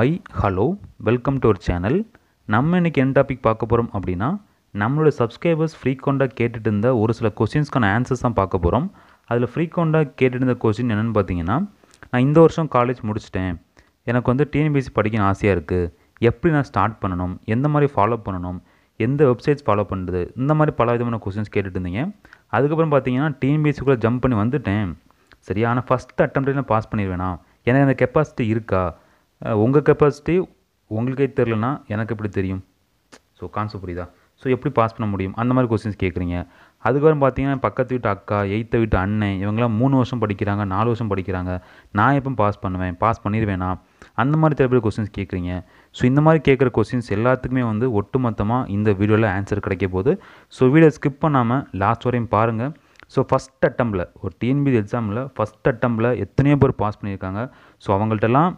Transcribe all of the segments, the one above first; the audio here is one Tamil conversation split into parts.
hi hello welcome to our channel நம்ம இன்றைக்கி என்ன டாபிக் பார்க்க போகிறோம் அப்படின்னா நம்மளோட சப்ஸ்கிரைபர்ஸ் ஃப்ரீக்வெண்ட்டாக கேட்டுட்டு இருந்த ஒரு சில கொஸ்டின்ஸ்க்கான ஆன்சர்ஸ் தான் பார்க்க போகிறோம் அதில் ஃப்ரீக்வெண்ட்டாக கேட்டுட்டு இருந்த கொஸ்டின் என்னென்னு பார்த்தீங்கன்னா நான் இந்த வருஷம் காலேஜ் முடிச்சிட்டேன் எனக்கு வந்து டிஎன்பிசி படிக்க ஆசையாக இருக்குது எப்படி நான் ஸ்டார்ட் பண்ணணும் எந்த மாதிரி ஃபாலோ பண்ணணும் எந்த வெப்சைட்ஸ் ஃபாலோ பண்ணுறது இந்த மாதிரி பல விதமான கொஸ்டின்ஸ் கேட்டுட்டு இருந்தீங்க அதுக்கப்புறம் பார்த்தீங்கன்னா டிஎன்பிசிக்குள்ளே ஜம்ப் பண்ணி வந்துட்டேன் சரியா ஆனால் ஃபஸ்ட் அட்டம்ப்டில் பாஸ் பண்ணிடுவேனா எனக்கு அந்த கெப்பாசிட்டி இருக்கா உங்கள் கெப்பாசிட்டி உங்களுக்கே தெரிலனா எனக்கு எப்படி தெரியும் ஸோ கான்செப்ட் புரியுதா ஸோ எப்படி பாஸ் பண்ண முடியும் அந்த மாதிரி கொஸ்டின்ஸ் கேட்குறீங்க அதுக்கப்புறம் பார்த்தீங்கன்னா பக்கத்து வீட்டு அக்கா எயித்த வீட்டு அண்ணன் இவங்களாம் மூணு வருஷம் படிக்கிறாங்க நாலு வருஷம் படிக்கிறாங்க நான் எப்போ பாஸ் பண்ணுவேன் பாஸ் பண்ணிடுவேனா அந்த மாதிரி சில பேர் கொஸ்டின்ஸ் கேட்குறீங்க ஸோ இந்த மாதிரி கேட்குற கொஸ்டின்ஸ் எல்லாத்துக்குமே வந்து ஒட்டுமொத்தமாக இந்த வீடியோவில் ஆன்சர் கிடைக்க போகுது ஸோ வீடியோ ஸ்கிப் பண்ணாமல் லாஸ்ட் வரையும் பாருங்கள் ஸோ ஃபஸ்ட் அட்டம்பில் ஒரு டிஎன்பிஎஸ் எக்ஸாமில் ஃபஸ்ட் அட்டம்பில் எத்தனையோ பேர் பாஸ் பண்ணியிருக்காங்க ஸோ அவங்கள்ட்டலாம்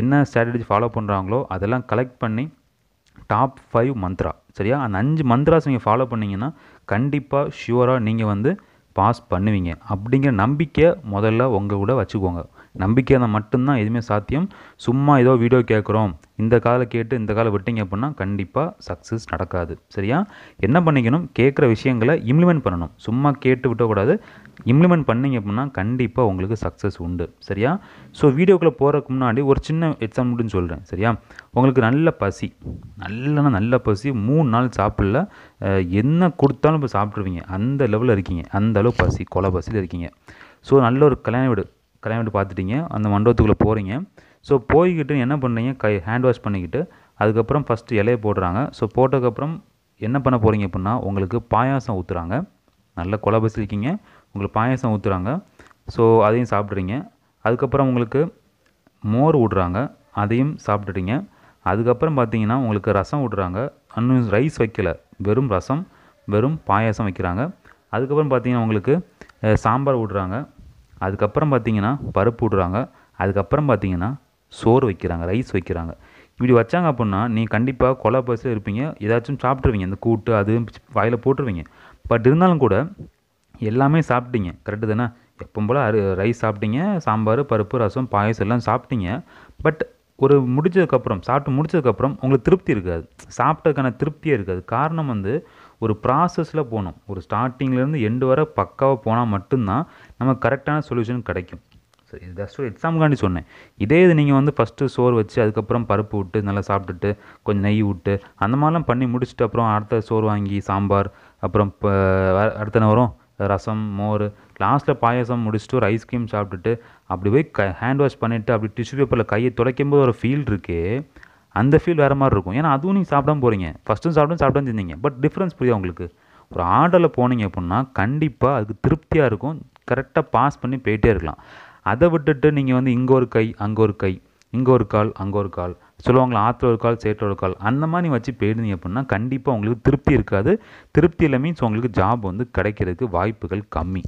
என்ன ஸ்ட்ராட்டஜி ஃபாலோ பண்ணுறாங்களோ அதெல்லாம் கலெக்ட் பண்ணி டாப் ஃபைவ் மந்த்ரா சரியா அந்த அஞ்சு மந்த்ராஸ் நீங்கள் ஃபாலோ பண்ணிங்கன்னா கண்டிப்பாக ஷுவராக நீங்கள் வந்து பாஸ் பண்ணுவீங்க அப்படிங்கிற நம்பிக்கை முதல்ல உங்கள் கூட வச்சுக்கோங்க நம்பிக்கையாக மட்டும்தான் எதுவுமே சாத்தியம் சும்மா ஏதோ வீடியோ கேட்குறோம் இந்த காலை கேட்டு இந்த காலை விட்டீங்க அப்படின்னா கண்டிப்பாக சக்ஸஸ் நடக்காது சரியா என்ன பண்ணிக்கணும் கேட்குற விஷயங்களை இம்ப்ளிமெண்ட் பண்ணணும் சும்மா கேட்டு விட்டக்கூடாது இம்ப்ளிமெண்ட் பண்ணிங்க அப்படின்னா கண்டிப்பாக உங்களுக்கு சக்ஸஸ் உண்டு சரியா ஸோ வீடியோக்குள்ளே போகிறதுக்கு முன்னாடி ஒரு சின்ன எக்ஸாம்பிள்னு சொல்கிறேன் சரியா உங்களுக்கு நல்ல பசி நல்லனா நல்ல பசி மூணு நாள் சாப்பிடல என்ன கொடுத்தாலும் இப்போ சாப்பிட்ருவீங்க அந்த லெவலில் இருக்கீங்க அந்த அளவு பசி கொலை பசியில் இருக்கீங்க ஸோ நல்ல ஒரு கல்யாண வீடு கல்யாணம் வீட்டு பார்த்துட்டீங்க அந்த மண்டபத்துக்குள்ளே போகிறீங்க ஸோ போய்கிட்டு என்ன பண்ணுறீங்க கை ஹேண்ட் வாஷ் பண்ணிக்கிட்டு அதுக்கப்புறம் ஃபஸ்ட்டு இலையை போடுறாங்க ஸோ போட்டதுக்கப்புறம் என்ன பண்ண போகிறீங்க அப்படின்னா உங்களுக்கு பாயாசம் ஊற்றுறாங்க நல்ல கொலை பசிலிக்கிங்க உங்களுக்கு பாயாசம் ஊற்றுறாங்க ஸோ அதையும் சாப்பிட்றீங்க அதுக்கப்புறம் உங்களுக்கு மோர் விடுறாங்க அதையும் சாப்பிட்டுட்டீங்க அதுக்கப்புறம் பார்த்தீங்கன்னா உங்களுக்கு ரசம் விடுறாங்க அன்னும் ரைஸ் வைக்கல வெறும் ரசம் வெறும் பாயாசம் வைக்கிறாங்க அதுக்கப்புறம் பார்த்தீங்கன்னா உங்களுக்கு சாம்பார் விடுறாங்க அதுக்கப்புறம் பார்த்திங்கன்னா பருப்பு விடுறாங்க அதுக்கப்புறம் பார்த்திங்கன்னா சோறு வைக்கிறாங்க ரைஸ் வைக்கிறாங்க இப்படி வச்சாங்க அப்படின்னா நீ கண்டிப்பாக கொலை பசில் இருப்பீங்க ஏதாச்சும் சாப்பிட்ருவீங்க இந்த கூட்டு அது வாயில் போட்டுருவீங்க பட் இருந்தாலும் கூட எல்லாமே சாப்பிட்டீங்க கரெக்டு தானே எப்போ போல் ரைஸ் சாப்பிட்டீங்க சாம்பார் பருப்பு ரசம் பாயசம் எல்லாம் சாப்பிட்டீங்க பட் ஒரு முடிச்சதுக்கப்புறம் சாப்பிட்டு முடிச்சதுக்கப்புறம் உங்களுக்கு திருப்தி இருக்காது சாப்பிட்டதுக்கான திருப்தியே இருக்காது காரணம் வந்து ஒரு ப்ராசஸில் போகணும் ஒரு ஸ்டார்டிங்லேருந்து எண்டு வரை பக்காவாக போனால் மட்டும்தான் நமக்கு கரெக்டான சொல்யூஷன் கிடைக்கும் சரி ஜஸ்ட் ஒரு எக்ஸாம்காண்டி சொன்னேன் இதே இது நீங்கள் வந்து ஃபஸ்ட்டு சோறு வச்சு அதுக்கப்புறம் பருப்பு விட்டு நல்லா சாப்பிட்டுட்டு கொஞ்சம் நெய் விட்டு அந்த மாதிரிலாம் பண்ணி முடிச்சுட்டு அப்புறம் அடுத்த சோறு வாங்கி சாம்பார் அப்புறம் இப்போ அடுத்த வரும் ரசம் மோர் லாஸ்ட்டில் பாயசம் முடிச்சுட்டு ஒரு ஐஸ்கிரீம் சாப்பிட்டுட்டு அப்படி போய் க ஹேண்ட் வாஷ் பண்ணிவிட்டு அப்படி டிஷ்யூ பேப்பரில் கையை துடைக்கும் போது ஒரு ஃபீல் இருக்குது அந்த ஃபீல் வேறு மாதிரி இருக்கும் ஏன்னா அதுவும் நீங்கள் சாப்பிடாம போகிறீங்க ஃபஸ்ட்டும் சாப்பிடும் சாப்பிடாம செஞ்சீங்க பட் டிஃப்ரென்ஸ் புரியும் உங்களுக்கு ஒரு ஆர்டரில் போனீங்க அப்படின்னா கண்டிப்பாக அதுக்கு திருப்தியாக இருக்கும் கரெக்டாக பாஸ் பண்ணி போயிட்டே இருக்கலாம் அதை விட்டுட்டு நீங்கள் வந்து இங்கே ஒரு கை அங்கே ஒரு கை இங்கே ஒரு கால் அங்கே ஒரு கால் சொல்லுவாங்களா ஆற்றுல ஒரு கால் சேற்றில் ஒரு கால் அந்த மாதிரி வச்சு போயிடுங்க அப்படின்னா கண்டிப்பாக உங்களுக்கு திருப்தி இருக்காது திருப்தி இல்லை மீன்ஸ் உங்களுக்கு ஜாப் வந்து கிடைக்கிறதுக்கு வாய்ப்புகள் கம்மி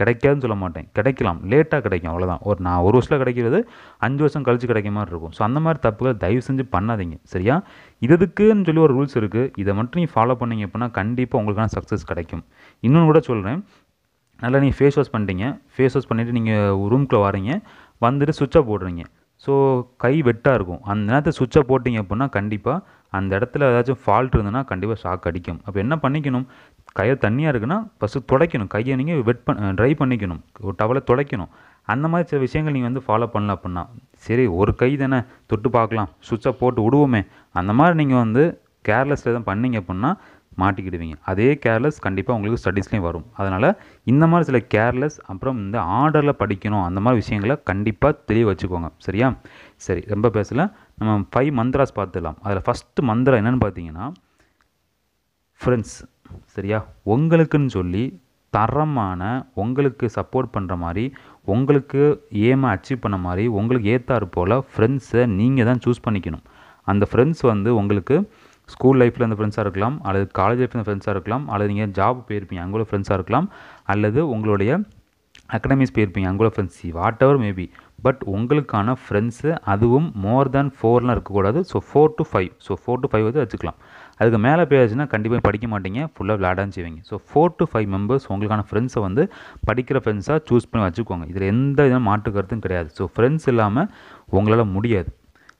கிடைக்காதுன்னு சொல்ல மாட்டேன் கிடைக்கலாம் லேட்டாக கிடைக்கும் அவ்வளோதான் ஒரு நான் ஒரு வருஷத்தில் கிடைக்கிறது அஞ்சு வருஷம் கழிச்சு கிடைக்க மாதிரி இருக்கும் ஸோ அந்த மாதிரி தப்புகள் தயவு செஞ்சு பண்ணாதீங்க சரியா இதுக்குன்னு சொல்லி ஒரு ரூல்ஸ் இருக்குது இதை மட்டும் நீ ஃபாலோ பண்ணிங்க அப்படின்னா கண்டிப்பாக உங்களுக்கான சக்ஸஸ் கிடைக்கும் இன்னொன்று கூட சொல்கிறேன் நல்லா நீங்கள் ஃபேஸ் வாஷ் பண்ணிட்டீங்க ஃபேஸ் வாஷ் பண்ணிவிட்டு நீங்கள் ரூம்குள்ளே வரீங்க வந்துட்டு சுவிட்சை போடுறீங்க ஸோ கை வெட்டாக இருக்கும் அந்த நேரத்தை சுவிட்சை போட்டிங்க அப்படின்னா கண்டிப்பாக அந்த இடத்துல ஏதாச்சும் ஃபால்ட் இருந்ததுன்னா கண்டிப்பாக ஷாக் அடிக்கும் அப்போ என்ன பண்ணிக்கணும் கையில் தண்ணியாக இருக்குன்னா ஃபஸ்ட்டு துடைக்கணும் கையை நீங்கள் வெட் பண்ண ட்ரை பண்ணிக்கணும் ஒரு டவலை துடைக்கணும் அந்த மாதிரி சில விஷயங்கள் நீங்கள் வந்து ஃபாலோ பண்ணல அப்படின்னா சரி ஒரு கை தானே தொட்டு பார்க்கலாம் சுவிட்சை போட்டு விடுவோமே அந்த மாதிரி நீங்கள் வந்து கேர்லெஸ்ல எதுவும் பண்ணிங்க அப்படின்னா மாட்டிக்கிடுவீங்க அதே கேர்லெஸ் கண்டிப்பாக உங்களுக்கு ஸ்டடீஸ்லேயும் வரும் அதனால் இந்த மாதிரி சில கேர்லெஸ் அப்புறம் இந்த ஆர்டரில் படிக்கணும் அந்த மாதிரி விஷயங்களை கண்டிப்பாக தெளிவு வச்சுக்கோங்க சரியா சரி ரொம்ப பேசல நம்ம ஃபைவ் மந்த்ராஸ் பார்த்துடலாம் அதில் ஃபஸ்ட்டு மந்த்ரா என்னென்னு பார்த்தீங்கன்னா ஃப்ரெண்ட்ஸ் சரியா உங்களுக்குன்னு சொல்லி தரமான உங்களுக்கு சப்போர்ட் பண்ணுற மாதிரி உங்களுக்கு ஏமா அச்சீவ் பண்ண மாதிரி உங்களுக்கு ஏற்றாறு போல் ஃப்ரெண்ட்ஸை நீங்கள் தான் சூஸ் பண்ணிக்கணும் அந்த ஃப்ரெண்ட்ஸ் வந்து உங்களுக்கு ஸ்கூல் லைஃப்பில் இருந்த ஃப்ரெண்ட்ஸாக இருக்கலாம் அல்லது காலேஜ் லைஃப்பில் இருந்த ஃப்ரெண்ட்ஸாக இருக்கலாம் அல்லது நீங்கள் ஜாப் போயிருப்பீங்க அங்கே உள்ள ஃப்ரெண்ட்ஸாக இருக்கலாம் அல்லது உங்களுடைய அகடமிஸ் போயிருப்பீங்க அங்குல ஃப்ரெண்ட்ஸி வாட் எவர் மேபி பட் உங்களுக்கான ஃப்ரெண்ட்ஸு அதுவும் மோர் தேன் ஃபோர்லாம் இருக்கக்கூடாது so four to five so four to five வந்து வச்சுக்கலாம் அதுக்கு மேலே போயாச்சுன்னா கண்டிப்பாக படிக்க மாட்டீங்க ஃபுல்லாக விளையாடான்னு செய்வீங்க so four to five members உங்களுக்கான ஃப்ரெண்ட்ஸை வந்து படிக்கிற ஃப்ரெண்ட்ஸாக சூஸ் பண்ணி வச்சுக்கோங்க இதில் எந்த விதமான மாற்று கருத்தும் கிடையாது ஸோ ஃப்ரெண்ட்ஸ் இல்லாமல் உங்களால் முடியாது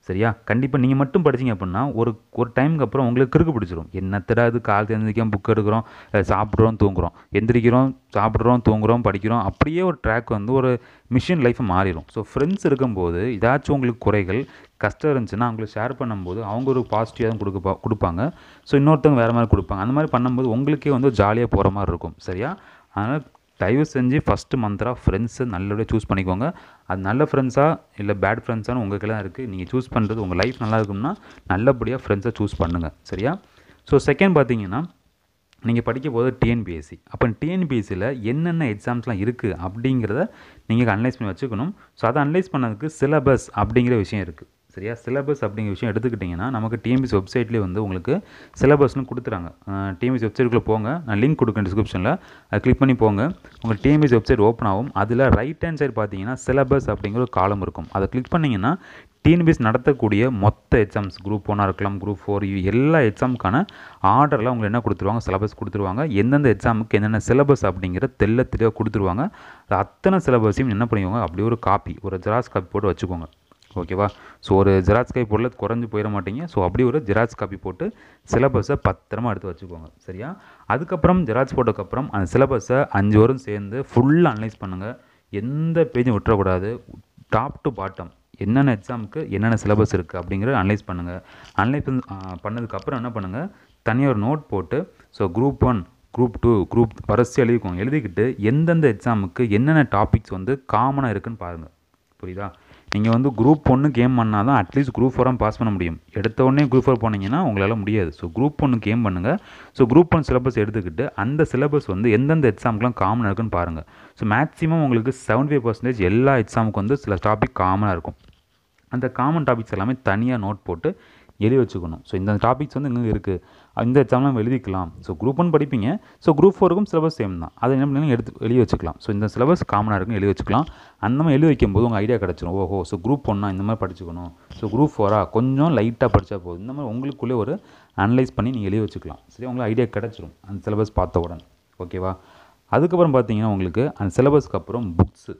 சரியா கண்டிப்பாக நீங்கள் மட்டும் படிச்சிங்க அப்படின்னா ஒரு ஒரு டைமுக்கு அப்புறம் உங்களுக்கு கிறுக்கு பிடிச்சிரும் என்னத்தடா இது கால் எழுந்திரிக்கிறோம் புக் எடுக்கிறோம் சாப்பிட்றோம் தூங்குகிறோம் எந்திரிக்கிறோம் சாப்பிட்றோம் தூங்குகிறோம் படிக்கிறோம் அப்படியே ஒரு ட்ராக் வந்து ஒரு மிஷின் லைஃப் மாறிடும் ஸோ ஃப்ரெண்ட்ஸ் இருக்கும்போது ஏதாச்சும் உங்களுக்கு குறைகள் கஷ்டம் இருந்துச்சுன்னா அவங்களுக்கு ஷேர் பண்ணும்போது அவங்க ஒரு பாசிட்டிவாக தான் கொடுக்க கொடுப்பாங்க ஸோ இன்னொருத்தவங்க வேறு மாதிரி கொடுப்பாங்க அந்த மாதிரி பண்ணும்போது உங்களுக்கே வந்து ஜாலியாக போகிற மாதிரி இருக்கும் சரியா அதனால் தயவு செஞ்சு ஃபஸ்ட்டு மந்த்ராக ஃப்ரெண்ட்ஸு நல்லபடியாக சூஸ் பண்ணிக்கோங்க அது நல்ல ஃப்ரெண்ட்ஸாக இல்லை பேட் ஃப்ரெண்ட்ஸானு உங்கள் தான் இருக்குது நீங்கள் சூஸ் பண்ணுறது உங்கள் லைஃப் நல்லா இருக்கும்னா நல்லபடியாக ஃப்ரெண்ட்ஸை சூஸ் பண்ணுங்கள் சரியா ஸோ செகண்ட் பார்த்தீங்கன்னா நீங்கள் படிக்க போது டிஎன்பிஎஸ்சி அப்போ டிஎன்பிஎஸ்சியில் என்னென்ன எக்ஸாம்ஸ்லாம் இருக்குது அப்படிங்கிறத நீங்கள் அனலைஸ் பண்ணி வச்சுக்கணும் ஸோ அதை அனலைஸ் பண்ணதுக்கு சிலபஸ் அப்படிங்கிற விஷயம் இருக்குது சரியா சிலபஸ் அப்படிங்கிற விஷயம் எடுத்துக்கிட்டிங்கன்னா நமக்கு டிஎம்பிசி வெப்சைட்லேயே வந்து உங்களுக்கு சிலபஸ்னு கொடுத்துறாங்க டிஎம்பிஸ் வெப்சைட்டுக்குள்ளே போங்க நான் லிங்க் கொடுக்குறேன் டிஸ்கிரிப்ஷனில் அதை கிளிக் பண்ணி போங்க உங்கள் டிஎம்பிஸ் வெப்சைட் ஓப்பன் ஆகும் அதில் ரைட் ஹேண்ட் சைடு பார்த்தீங்கன்னா சிலபஸ் அப்படிங்கிற ஒரு காலம் இருக்கும் அதை கிளிக் பண்ணிங்கன்னா டிஎன்பிஎஸ் நடத்தக்கூடிய மொத்த எக்ஸாம்ஸ் குரூப் ஒன்னாக இருக்கலாம் குரூப் ஃபோர் இது எல்லா எக்ஸாமுக்கான ஆர்டரில் அவங்க என்ன கொடுத்துருவாங்க சிலபஸ் கொடுத்துருவாங்க எந்தெந்த எக்ஸாமுக்கு என்னென்ன சிலபஸ் அப்படிங்கிற தெல்ல தெளிவாக கொடுத்துருவாங்க அது அத்தனை சிலபஸையும் என்ன பண்ணுவாங்க அப்படியே ஒரு காப்பி ஒரு ஜெராக்ஸ் காப்பி போட்டு வச்சுக்கோங்க ஓகேவா ஸோ ஒரு ஜெராக்ஸ் காப்பி போடல குறைஞ்சி போயிட மாட்டீங்க ஸோ அப்படி ஒரு ஜெராக்ஸ் காப்பி போட்டு சிலபஸை பத்திரமா எடுத்து வச்சுக்கோங்க சரியா அதுக்கப்புறம் ஜெராக்ஸ் போட்டதுக்கப்புறம் அந்த சிலபஸை அஞ்சு வரும் சேர்ந்து ஃபுல்லாக அனலைஸ் பண்ணுங்கள் எந்த பேஜும் விட்டுறக்கூடாது டாப் டு பாட்டம் என்னென்ன எக்ஸாமுக்கு என்னென்ன சிலபஸ் இருக்குது அப்படிங்கிறத அனலைஸ் பண்ணுங்கள் அனலைஸ் பண்ணதுக்கப்புறம் என்ன பண்ணுங்கள் தனியாக ஒரு நோட் போட்டு so group one group two group வரிசை எழுதிக்கோங்க எழுதிக்கிட்டு எந்தெந்த எக்ஸாமுக்கு என்னென்ன டாபிக்ஸ் வந்து காமனாக இருக்குதுன்னு பாருங்கள் புரியுதா நீங்கள் வந்து குரூப் ஒன்று கேம் பண்ணால் தான் அட்லீஸ்ட் குரூப் ஃபோரம் பாஸ் பண்ண முடியும் எடுத்த உடனே குரூப் ஃபோர் போனீங்கன்னா உங்களால் முடியாது ஸோ குரூப் ஒன்று கேம் பண்ணுங்கள் ஸோ குரூப் ஒன் சிலபஸ் எடுத்துக்கிட்டு அந்த சிலபஸ் வந்து எந்தெந்த எக்ஸாமுக்குலாம் காமனாக இருக்குன்னு பாருங்கள் ஸோ மேக்ஸிமம் உங்களுக்கு செவன்டி ஃபைவ் பர்சன்டேஜ் எல்லா எக்ஸாமுக்கு வந்து சில டாபிக் காமனாக இருக்கும் அந்த காமன் டாபிக்ஸ் எல்லாமே தனியாக நோட் போட்டு எழுதி வச்சுக்கணும் ஸோ இந்த டாபிக்ஸ் வந்து இங்கே இருக்குது இந்த எக்ஸாம்லாம் நம்ம எழுதிக்கலாம் ஸோ குரூப் ஒன் படிப்பீங்க ஸோ குரூப் ஃபோருக்கும் சிலபஸ் சேம் தான் அதை என்ன பண்ணி எடுத்து எழுதி வச்சுக்கலாம் ஸோ இந்த சிலபஸ் காமனாக இருக்கும் எழுதி வச்சுக்கலாம் அந்த மாதிரி எழுதி வைக்கும்போது உங்கள் ஐடியா கிடச்சிரும் ஓஹோ ஸோ குரூப் ஒன்னா இந்த மாதிரி படிச்சுக்கணும் ஸோ குரூப் ஃபோரா கொஞ்சம் லைட்டாக படித்தா போதும் இந்த மாதிரி உங்களுக்குள்ளே ஒரு அனலைஸ் பண்ணி நீங்கள் எழுதி வச்சுக்கலாம் சரி உங்களுக்கு ஐடியா கிடச்சிரும் அந்த சிலபஸ் பார்த்த உடனே ஓகேவா அதுக்கப்புறம் பார்த்தீங்கன்னா உங்களுக்கு அந்த சிலபஸ்க்கு அப்புறம் புக்ஸு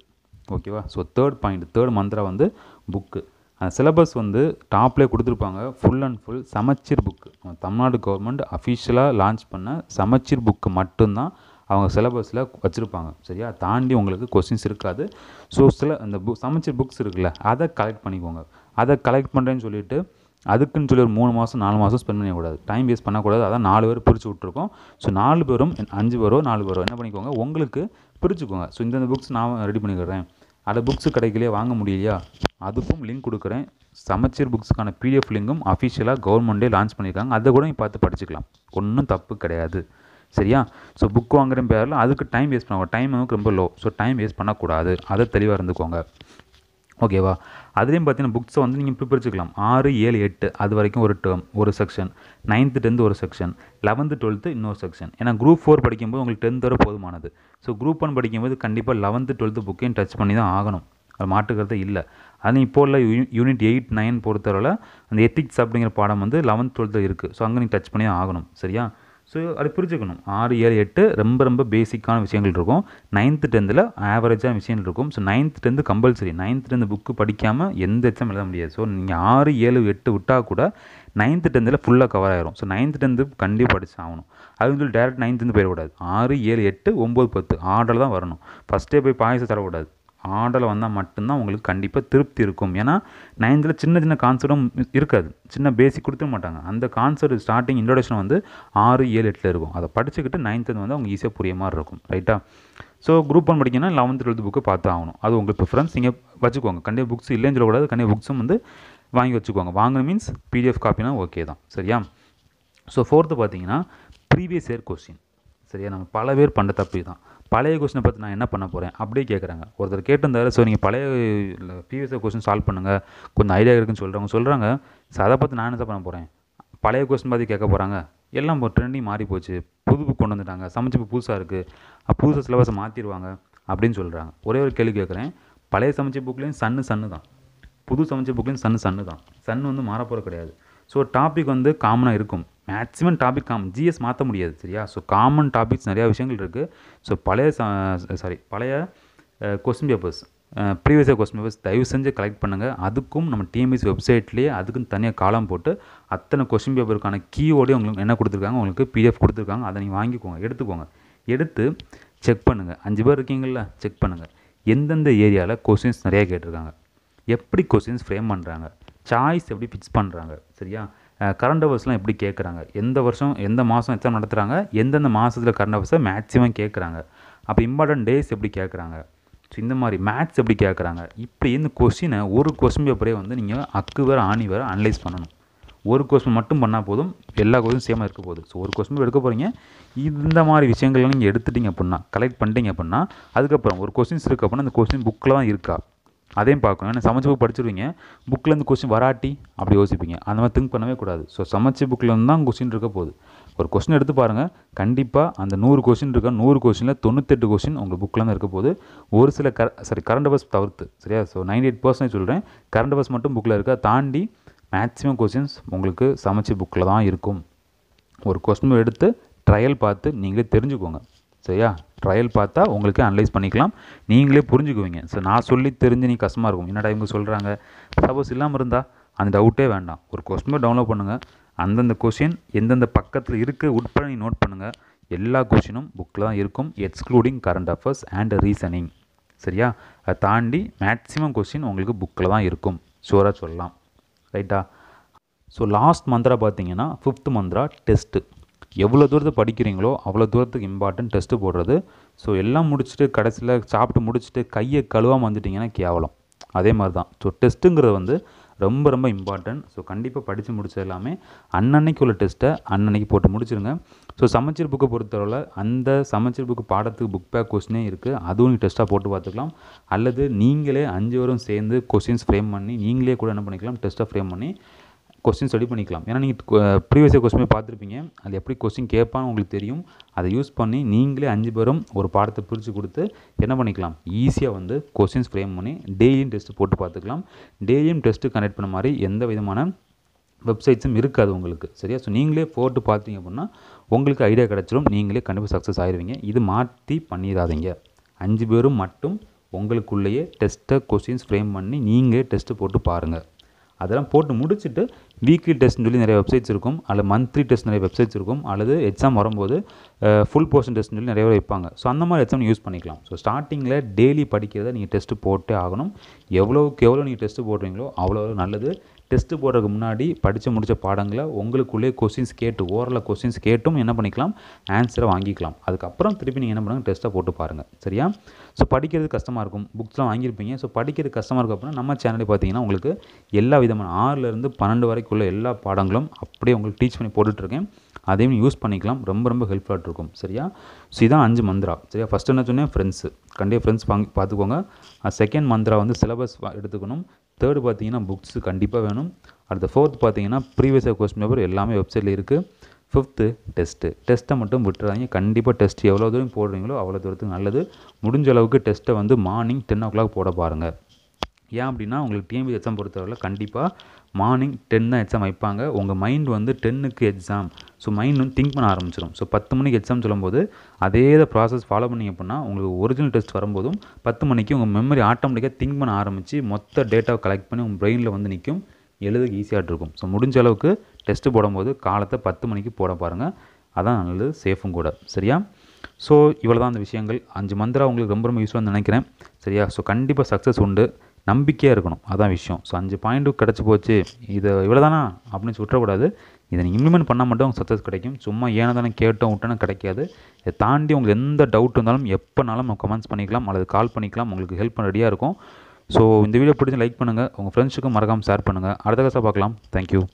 ஓகேவா ஸோ தேர்ட் பாயிண்ட் தேர்ட் மந்த்ரா வந்து புக்கு அந்த சிலபஸ் வந்து டாப்லேயே கொடுத்துருப்பாங்க ஃபுல் அண்ட் ஃபுல் சமச்சீர் புக்கு தமிழ்நாடு கவர்மெண்ட் அஃபிஷியலாக லான்ச் பண்ண சமச்சீர் புக்கு மட்டும்தான் அவங்க சிலபஸில் வச்சுருப்பாங்க சரியா தாண்டி உங்களுக்கு கொஸ்டின்ஸ் இருக்காது ஸோ சில அந்த புக் சமச்சீர் புக்ஸ் இருக்குல்ல அதை கலெக்ட் பண்ணிக்கோங்க அதை கலெக்ட் பண்ணுறேன்னு சொல்லிவிட்டு அதுக்குன்னு சொல்லி ஒரு மூணு மாதம் நாலு மாதம் ஸ்பெண்ட் பண்ணக்கூடாது டைம் வேஸ்ட் பண்ணக்கூடாது அதான் நாலு பேர் பிரித்து விட்ருக்கோம் ஸோ நாலு பேரும் அஞ்சு பேரோ நாலு பேரோ என்ன பண்ணிக்கோங்க உங்களுக்கு பிரிச்சுக்கோங்க ஸோ இந்தந்த புக்ஸ் நான் ரெடி பண்ணிக்கிறேன் அந்த புக்ஸ் கிடைக்கலையே வாங்க முடியலையா அதுக்கும் லிங்க் கொடுக்குறேன் சமச்சீர் புக்ஸுக்கான பிடிஎஃப் லிங்கும் அஃபிஷியலாக கவர்மெண்ட்டே லான்ச் பண்ணியிருக்காங்க அதை கூட நீங்கள் பார்த்து படிச்சுக்கலாம் ஒன்றும் தப்பு கிடையாது சரியா ஸோ புக் வாங்குற பேரில் அதுக்கு டைம் வேஸ்ட் பண்ணுவாங்க டைம் நமக்கு ரொம்ப லோ ஸோ டைம் வேஸ்ட் பண்ணக்கூடாது அதை தெளிவாக இருந்துக்கோங்க ஓகேவா அதுலேயும் பார்த்தீங்கன்னா புக்ஸை வந்து நீங்கள் வச்சுக்கலாம் ஆறு ஏழு எட்டு அது வரைக்கும் ஒரு டேர்ம் ஒரு செக்ஷன் நைன்த்து டென்த் ஒரு செக்ஷன் லெவன்த்து டுவெல்த்து இன்னொரு செக்ஷன் ஏன்னா குரூப் ஃபோர் படிக்கும்போது உங்களுக்கு டென்த் போதுமானது ஸோ குரூப் ஒன் படிக்கும்போது கண்டிப்பாக லெவன்த்து டுவெல்த்து புக்கையும் டச் பண்ணி தான் ஆகணும் அது மாட்டுக்கிறதே இல்லை அது இப்போ உள்ள யூனிட் எயிட் நைன் பொறுத்தவரை அந்த எத்திக்ஸ் அப்படிங்கிற பாடம் வந்து லெவன்த் டுவெல்த்தில் இருக்குது ஸோ அங்கே நீங்கள் டச் பண்ணியே ஆகணும் சரியா ஸோ அதை புரிஞ்சுக்கணும் ஆறு ஏழு எட்டு ரொம்ப ரொம்ப பேசிக்கான விஷயங்கள் இருக்கும் நைன்த்து டென்த்தில் ஆவரேஜான விஷயங்கள் இருக்கும் so ninth tenth compulsory ninth tenth book படிக்காமல் எந்த எக்ஸாம் எழுத முடியாது ஸோ நீங்கள் ஆறு ஏழு எட்டு விட்டால் கூட நைன்த்து டென்த்தில் ஃபுல்லாக கவர் ஆகிரும் ஸோ நைன்த்து டென்த்து கண்டிப்பாக படிச்சு ஆகணும் அது சொல்லி டேரெக்ட் நைன்த்துலேருந்து போயிடக்கூடாது ஆறு ஏழு எட்டு ஒம்பது பத்து ஆர்டர் தான் வரணும் ஃபஸ்ட்டே போய் பாயசம் தரக்கூடாது ஆர்டரில் வந்தால் மட்டும்தான் உங்களுக்கு கண்டிப்பாக திருப்தி இருக்கும் ஏன்னா நைன்த்தில் சின்ன சின்ன கான்சர்ட்டும் இருக்காது சின்ன பேசிக் கொடுத்துட மாட்டாங்க அந்த கான்சர்ட் ஸ்டார்டிங் இன்ட்ரொடக்ஷன் வந்து ஆறு ஏழு எட்டில் இருக்கும் அதை படிச்சுக்கிட்டு நைன்த்து வந்து அவங்க ஈஸியாக புரிய மாதிரி இருக்கும் ரைட்டாக ஸோ குரூப் ஒன் படிக்கணும்னா லெவன்த் டுவெல்த் புக்கு பார்த்து ஆகணும் அது உங்கள் ப்ரிஃபரன்ஸ் நீங்கள் வச்சுக்கோங்க கண்டிப்பாக புக்ஸ் இல்லைன்னு சொல்லக்கூடாது கண்டிப்பாக புக்ஸும் வந்து வாங்கி வச்சுக்கோங்க வாங்கின மீன்ஸ் பிடிஎஃப் காப்பினா ஓகே தான் சரியா ஸோ ஃபோர்த்து பார்த்தீங்கன்னா ப்ரீவியஸ் இயர் கொஸ்டின் சரியா நம்ம பல பேர் பண்ணுற தப்பு தான் பழைய கொஸ்டினை பற்றி நான் என்ன பண்ண போகிறேன் அப்படியே கேட்குறாங்க ஒருத்தர் கேட்டிருந்தாரு ஸோ நீங்கள் பழைய ப்ரீவியஸ் கொஸ்டின் சால்வ் பண்ணுங்கள் கொஞ்சம் ஐடியா இருக்குன்னு சொல்கிறவங்க சொல்கிறாங்க ஸோ அதை பற்றி நான் என்ன பண்ண போகிறேன் பழைய கொஸ்டின் பற்றி கேட்க போகிறாங்க எல்லாம் இப்போ ட்ரெண்டிங் மாறி போச்சு புது புக் கொண்டு வந்துட்டாங்க சமைச்சி இப்போ புதுசாக இருக்குது புதுசாக சிலபஸை மாற்றிடுவாங்க அப்படின்னு சொல்கிறாங்க ஒரே ஒரு கேள்வி கேட்குறேன் பழைய சமைச்ச புக்லேயும் சன்னு சன்னு தான் புது சமைச்ச புக்லேயும் சன்னு சன்னு தான் சன் வந்து மாறப்போகிற கிடையாது ஸோ டாபிக் வந்து காமனாக இருக்கும் மேக்ஸிமம் டாபிக் காமன் ஜிஎஸ் மாற்ற முடியாது சரியா ஸோ காமன் டாபிக்ஸ் நிறையா விஷயங்கள் இருக்குது ஸோ பழைய சாரி பழைய கொஸ்டின் பேப்பர்ஸ் ப்ரீவியஸாக கொஸ்டின் பேப்பர்ஸ் தயவு செஞ்சு கலெக்ட் பண்ணுங்கள் அதுக்கும் நம்ம டிஎம்எஸ் வெப்சைட்லேயே அதுக்கும் தனியாக காலம் போட்டு அத்தனை கொஸ்டின் பேப்பருக்கான கீவோடையும் உங்களுக்கு என்ன கொடுத்துருக்காங்க உங்களுக்கு பிடிஎஃப் கொடுத்துருக்காங்க அதை நீங்கள் வாங்கிக்கோங்க எடுத்துக்கோங்க எடுத்து செக் பண்ணுங்கள் அஞ்சு பேர் இருக்கீங்களா செக் பண்ணுங்கள் எந்தெந்த ஏரியாவில் கொஸ்டின்ஸ் நிறையா கேட்டிருக்காங்க எப்படி கொஸ்டின்ஸ் ஃப்ரேம் பண்ணுறாங்க சாய்ஸ் எப்படி ஃபிக்ஸ் பண்ணுறாங்க சரியா கரண்ட் அஃபேர்ஸ்லாம் எப்படி கேட்குறாங்க எந்த வருஷம் எந்த மாதம் எத்தனை நடத்துகிறாங்க எந்தெந்த மாதத்தில் கரண்ட் அஃபேர்ஸை மேக்ஸிமம் கேட்குறாங்க அப்போ இம்பார்ட்டன்ட் டேஸ் எப்படி கேட்குறாங்க ஸோ இந்த மாதிரி மேத்ஸ் எப்படி கேட்குறாங்க இப்படி இந்த கொஸ்டினை ஒரு கொஸ்டின் பேப்பரே வந்து நீங்கள் அக்கு வேறு ஆணி வேறு அனலைஸ் பண்ணணும் ஒரு கொஸ்டின் மட்டும் பண்ணால் போதும் எல்லா கொஸ்டினும் சேமாக இருக்க போகுது ஸோ ஒரு கொஸ்டின் எடுக்க போகிறீங்க இந்த மாதிரி விஷயங்கள்லாம் நீங்கள் எடுத்துட்டிங்க அப்படின்னா கலெக்ட் பண்ணிட்டீங்க அப்படின்னா அதுக்கப்புறம் ஒரு கொஸ்டின்ஸ் இருக்குது அப்படின்னா அந்த கொஸ்டின் புக்கில் தான் இருக்கா அதையும் பார்க்கணும் ஏன்னா சமைச்ச புக் படிச்சிருவீங்க புக்லேருந்து கொஸ்டின் வராட்டி அப்படி யோசிப்பீங்க அந்த மாதிரி திங்க் பண்ணவே கூடாது ஸோ சமைச்ச இருந்து தான் கொஸ்டின் இருக்க போகுது ஒரு கொஸ்டின் எடுத்து பாருங்கள் கண்டிப்பாக அந்த நூறு கொஸ்டின் இருக்க நூறு கொஸ்டினில் தொண்ணூத்தெட்டு கொஸ்டின் உங்கள் புக்கிலேருந்து இருக்க போது ஒரு சில கர சாரி கரண்ட் அஃபர்ஸ் தவிர்த்து சரியா ஸோ நைன்டி எயிட் பர்சன்டேஜ் சொல்கிறேன் கரண்ட் அஃபர்ஸ் மட்டும் புக்கில் இருக்கா தாண்டி மேக்ஸிமம் கொஸ்டின்ஸ் உங்களுக்கு சமைச்ச புக்கில் தான் இருக்கும் ஒரு கொஸ்டின் எடுத்து ட்ரையல் பார்த்து நீங்களே தெரிஞ்சுக்கோங்க சரியா ட்ரையல் பார்த்தா உங்களுக்கு அனலைஸ் பண்ணிக்கலாம் நீங்களே புரிஞ்சுக்குவீங்க ஸோ நான் சொல்லி தெரிஞ்சு நீ கஷ்டமாக இருக்கும் என்னடா இவங்க சொல்கிறாங்க சப்போஸ் இல்லாமல் இருந்தால் அந்த டவுட்டே வேண்டாம் ஒரு கொஸ்டின் டவுன்லோட் பண்ணுங்கள் அந்தந்த கொஷின் எந்தெந்த பக்கத்தில் இருக்குது உட்பட நோட் பண்ணுங்கள் எல்லா கொஷினும் புக்கில் தான் இருக்கும் excluding current affairs and reasoning சரியா அதை தாண்டி மேக்ஸிமம் கொஷின் உங்களுக்கு புக்கில் தான் இருக்கும் ஷோராக சொல்லலாம் ரைட்டா ஸோ லாஸ்ட் மந்த்ரா பார்த்தீங்கன்னா ஃபிஃப்த் மந்த்ரா டெஸ்ட்டு எவ்வளோ தூரத்தை படிக்கிறீங்களோ அவ்வளோ தூரத்துக்கு இம்பார்ட்டன்ட் டெஸ்ட்டு போடுறது ஸோ எல்லாம் முடிச்சுட்டு கடைசியில் சாப்பிட்டு முடிச்சுட்டு கையை கழுவாமல் வந்துட்டிங்கன்னா கேவலம் அதே மாதிரி தான் ஸோ டெஸ்ட்டுங்கிறது வந்து ரொம்ப ரொம்ப இம்பார்ட்டன்ட் ஸோ கண்டிப்பாக படித்து முடிச்சது எல்லாமே அன்னன்னைக்கு உள்ள டெஸ்ட்டை அன்னன்னைக்கு போட்டு முடிச்சிருங்க ஸோ சமைச்சர் புக்கை பொறுத்தவரை அந்த சமச்சீர் புக்கு பாடத்துக்கு புக் பேக் கொஸ்டினே இருக்குது அதுவும் நீங்கள் டெஸ்ட்டாக போட்டு பார்த்துக்கலாம் அல்லது நீங்களே அஞ்சு வரும் சேர்ந்து கொஸ்டின்ஸ் ஃப்ரேம் பண்ணி நீங்களே கூட என்ன பண்ணிக்கலாம் டெஸ்ட்டாக ஃப்ரேம் பண்ணி கொஸ்டின் ஸ்டடி பண்ணிக்கலாம் ஏன்னா நீங்கள் ப்ரீவியஸ் கொஸ்டின் பார்த்துருப்பீங்க அது எப்படி கொஸ்டின் கேட்பான்னு உங்களுக்கு தெரியும் அதை யூஸ் பண்ணி நீங்களே அஞ்சு பேரும் ஒரு பாடத்தை பிரித்து கொடுத்து என்ன பண்ணிக்கலாம் ஈஸியாக வந்து கொஸ்டின்ஸ் ஃப்ரேம் பண்ணி டெய்லியும் டெஸ்ட்டு போட்டு பார்த்துக்கலாம் டெய்லியும் டெஸ்ட்டு கனெக்ட் பண்ண மாதிரி எந்த விதமான வெப்சைட்ஸும் இருக்காது உங்களுக்கு சரியா ஸோ நீங்களே போட்டு பார்த்தீங்க அப்படின்னா உங்களுக்கு ஐடியா கிடச்சிடும் நீங்களே கண்டிப்பாக சக்ஸஸ் ஆயிடுவீங்க இது மாற்றி பண்ணிடாதீங்க அஞ்சு பேரும் மட்டும் உங்களுக்குள்ளேயே டெஸ்ட்டை கொஸ்டின்ஸ் ஃப்ரேம் பண்ணி நீங்களே டெஸ்ட்டு போட்டு பாருங்கள் அதெல்லாம் போட்டு முடிச்சுட்டு வீக்லி டெஸ்ட்னு சொல்லி நிறைய வெப்சைட்ஸ் இருக்கும் அல்லது மந்த்லி டெஸ்ட் நிறைய வெப்சைட்ஸ் இருக்கும் அல்லது எக்ஸாம் வரும்போது ஃபுல் போர்ஷன் டெஸ்ட் சொல்லி நிறைய வைப்பாங்க ஸோ அந்த மாதிரி எக்ஸாம் யூஸ் பண்ணிக்கலாம் ஸோ ஸ்டார்டிங்கில் டெய்லி படிக்கிறத நீங்கள் டெஸ்ட்டு போட்டே ஆகணும் எவ்வளோக்கு எவ்வளோ நீங்கள் டெஸ்ட்டு போடுறீங்களோ அவ்வளோ நல்லது டெஸ்ட்டு போடுறதுக்கு முன்னாடி படித்து முடித்த பாடங்களை உங்களுக்குள்ளே கொஸ்டின்ஸ் கேட்டு ஓரளவு கொஸ்டின்ஸ் கேட்டும் என்ன பண்ணிக்கலாம் ஆன்சரை வாங்கிக்கலாம் அதுக்கப்புறம் திருப்பி நீங்கள் என்ன பண்ணுங்கள் டெஸ்ட்டை போட்டு பாருங்கள் சரியா ஸோ படிக்கிறது கஷ்டமாக இருக்கும் புக்ஸ்லாம் வாங்கியிருப்பீங்க ஸோ படிக்கிறது கஷ்டமாக இருக்கும் அப்படின்னா நம்ம சேனலில் பார்த்தீங்கன்னா உங்களுக்கு எல்லா விதமான ஆறுலேருந்து பன்னெண்டு வரைக்குள்ள எல்லா பாடங்களும் அப்படியே உங்களுக்கு டீச் பண்ணி போட்டுட்ருக்கேன் அதையும் யூஸ் பண்ணிக்கலாம் ரொம்ப ரொம்ப ஹெல்ப்ஃபுல்லாக இருக்கும் சரியா ஸோ இதுதான் அஞ்சு மந்த்ரா சரியா ஃபஸ்ட் என்ன சொன்னேன் ஃப்ரெண்ட்ஸு கண்டிப்பாக ஃப்ரெண்ட்ஸ் வாங்கி பார்த்துக்கோங்க செகண்ட் மந்த்ரா வந்து சிலபஸ் எடுத்துக்கணும் தேர்டு பார்த்தீங்கன்னா புக்ஸு கண்டிப்பாக வேணும் அடுத்த ஃபோர்த் பார்த்தீங்கன்னா ப்ரீவியஸாக கொஸ்டின் பேப்பர் எல்லாமே வெப்சைட்டில் இருக்குது ஃபிஃப்த்து டெஸ்ட்டு டெஸ்ட்டை மட்டும் விட்டுறாங்க கண்டிப்பாக டெஸ்ட் எவ்வளோ தூரம் போடுறீங்களோ அவ்வளோ தூரத்துக்கு நல்லது முடிஞ்ச அளவுக்கு டெஸ்ட்டை வந்து மார்னிங் டென் ஓ கிளாக் போட பாருங்கள் ஏன் அப்படின்னா உங்களுக்கு டிஎம்பி எக்ஸாம் பொறுத்தவரையில் கண்டிப்பாக மார்னிங் டென் தான் எக்ஸாம் வைப்பாங்க உங்கள் மைண்ட் வந்து டென்னுக்கு எக்ஸாம் ஸோ மைண்ட் வந்து திங்க் பண்ண ஆரம்பிச்சிடும் ஸோ பத்து மணிக்கு எக்ஸாம் சொல்லும்போது அதே இதை ப்ராசஸ் ஃபாலோ பண்ணி அப்படின்னா உங்களுக்கு ஒரிஜினல் டெஸ்ட் வரும்போதும் பத்து மணிக்கு உங்கள் மெமரி ஆட்டோமேட்டிக்காக திங்க் பண்ண ஆரம்பித்து மொத்த டேட்டாவை கலெக்ட் பண்ணி உங்கள் பிரெயினில் வந்து நிற்கும் எழுத ஈஸியாக இருக்கும் ஸோ முடிஞ்ச அளவுக்கு டெஸ்ட்டு போடும்போது காலத்தை பத்து மணிக்கு போட பாருங்கள் அதான் நல்லது சேஃபும் கூட சரியா ஸோ இவ்வளோ தான் அந்த விஷயங்கள் அஞ்சு மந்திரா உங்களுக்கு ரொம்ப ரொம்ப யூஸ்ஃபுல்லாக நினைக்கிறேன் சரியா ஸோ கண்டிப்பாக சக்ஸஸ் உண்டு நம்பிக்கையாக இருக்கணும் அதான் விஷயம் ஸோ அஞ்சு பாயிண்ட்டு கிடச்சி போச்சு இது இவ்வளோ தானா அப்படின்னு சுற்றக்கூடாது இதை நீங்கள் இம்ப்ளிமெண்ட் பண்ணால் மட்டும் உங்களுக்கு சக்ஸஸ் கிடைக்கும் சும்மா தானே கேட்டோம் விட்டோன்னு கிடைக்காது இதை தாண்டி உங்களுக்கு எந்த டவுட் இருந்தாலும் எப்போனாலும் நம்ம கமெண்ட்ஸ் பண்ணிக்கலாம் அல்லது கால் பண்ணிக்கலாம் உங்களுக்கு ஹெல்ப் பண்ண ரெடியாக இருக்கும் ஸோ இந்த வீடியோ பிடிச்சி லைக் பண்ணுங்கள் உங்கள் ஃப்ரெண்ட்ஸுக்கும் மறக்காமல் ஷேர் பண்ணுங்கள் அடுத்த கதை பார்க்கலாம் தேங்க்யூ